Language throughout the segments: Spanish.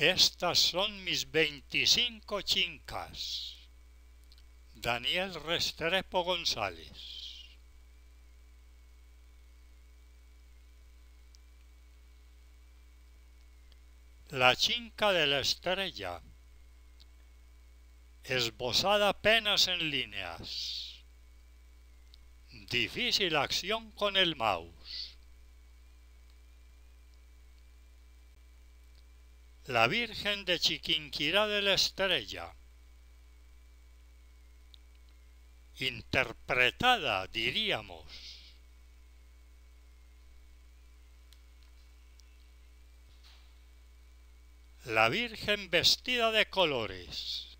Estas son mis 25 chincas. Daniel Restrepo González. La chinca de la estrella. Esbozada apenas en líneas. Difícil acción con el mouse. la Virgen de Chiquinquirá de la Estrella. Interpretada, diríamos. La Virgen vestida de colores.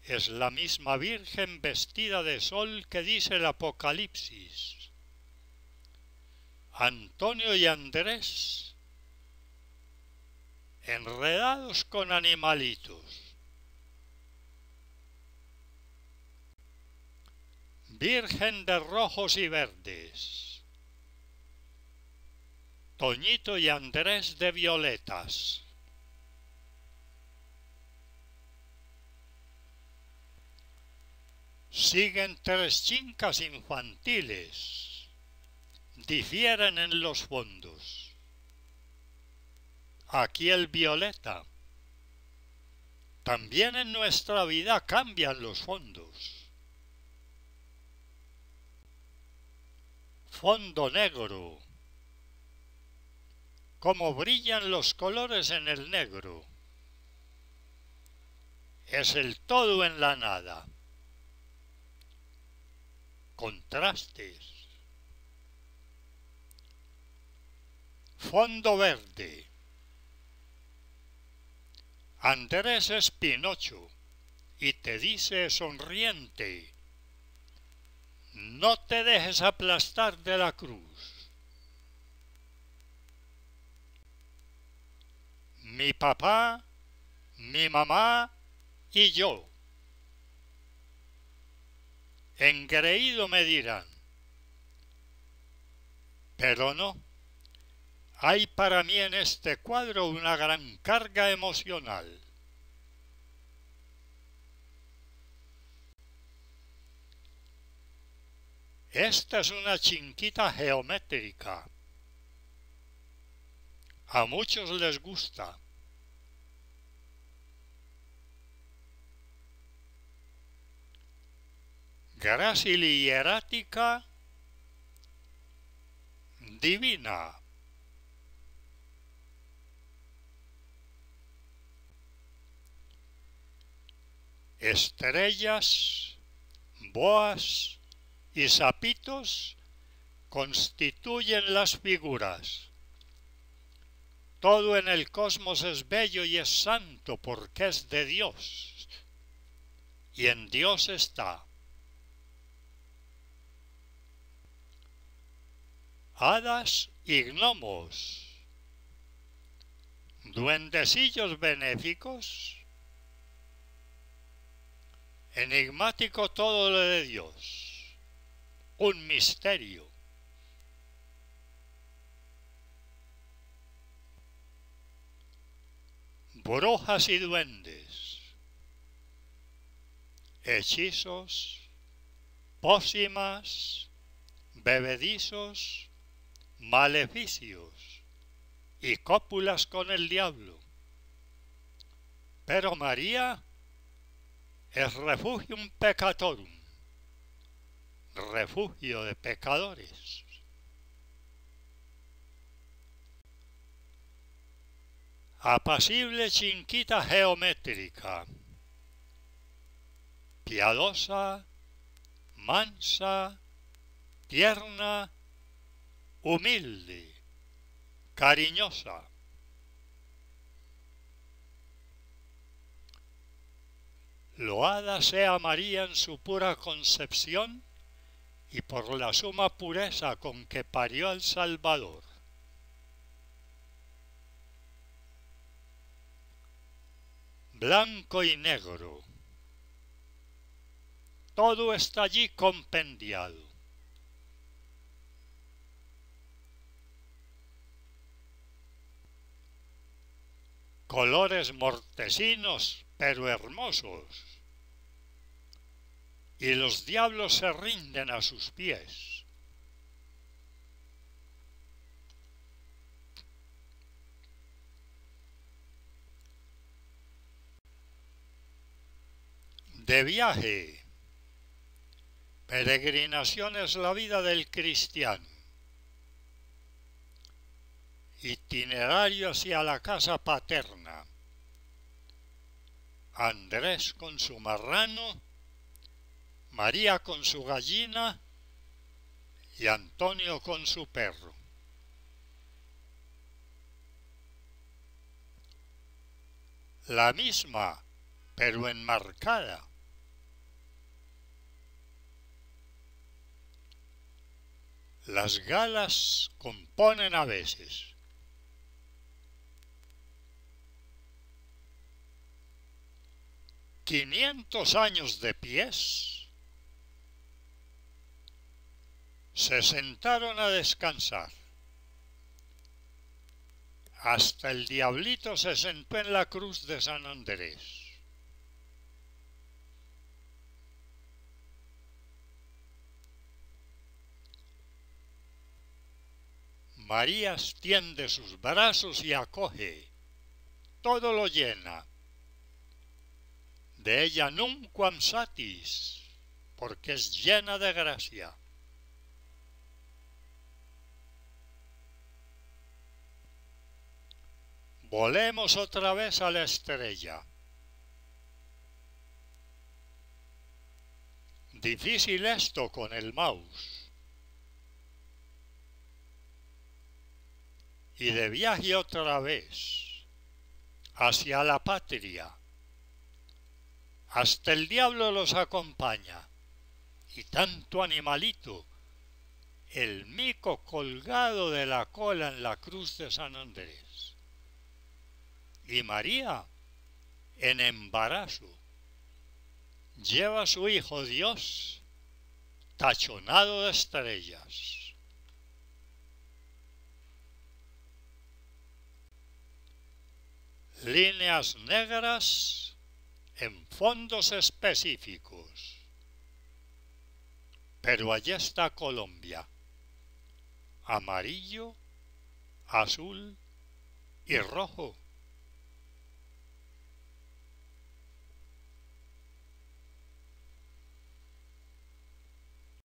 Es la misma Virgen vestida de sol que dice el Apocalipsis. Antonio y Andrés enredados con animalitos. Virgen de rojos y verdes. Toñito y Andrés de violetas. Siguen tres chincas infantiles. Difieren en los fondos. Aquí el violeta. También en nuestra vida cambian los fondos. Fondo negro. Cómo brillan los colores en el negro. Es el todo en la nada. Contrastes. Fondo verde. Andrés es Pinocho y te dice sonriente, no te dejes aplastar de la cruz. Mi papá, mi mamá y yo. Engreído me dirán, pero no. Hay para mí en este cuadro una gran carga emocional. Esta es una chinquita geométrica. A muchos les gusta. Grácil y divina. estrellas, boas y sapitos constituyen las figuras. Todo en el cosmos es bello y es santo porque es de Dios, y en Dios está. Hadas y gnomos, duendecillos benéficos, Enigmático todo lo de Dios. Un misterio. Brujas y duendes. Hechizos. Pócimas. Bebedizos. Maleficios. Y cópulas con el diablo. Pero María es refugium peccatorum, refugio de pecadores. Apacible chinquita geométrica, piadosa, mansa, tierna, humilde, cariñosa. Loada sea María en su pura concepción y por la suma pureza con que parió al Salvador. Blanco y negro. Todo está allí compendiado. colores mortecinos, pero hermosos. Y los diablos se rinden a sus pies. De viaje. Peregrinación es la vida del cristiano. Itinerario hacia la casa paterna. Andrés con su marrano, María con su gallina y Antonio con su perro. La misma, pero enmarcada. Las galas componen a veces 500 años de pies, se sentaron a descansar. Hasta el diablito se sentó en la cruz de San Andrés. María extiende sus brazos y acoge, todo lo llena, de ella nunca satis, porque es llena de gracia. Volemos otra vez a la estrella. Difícil esto con el mouse. Y de viaje otra vez hacia la patria hasta el diablo los acompaña. Y tanto animalito, el mico colgado de la cola en la cruz de San Andrés. Y María, en embarazo, lleva a su hijo Dios, tachonado de estrellas. líneas negras en fondos específicos. Pero allá está Colombia. Amarillo, azul y rojo.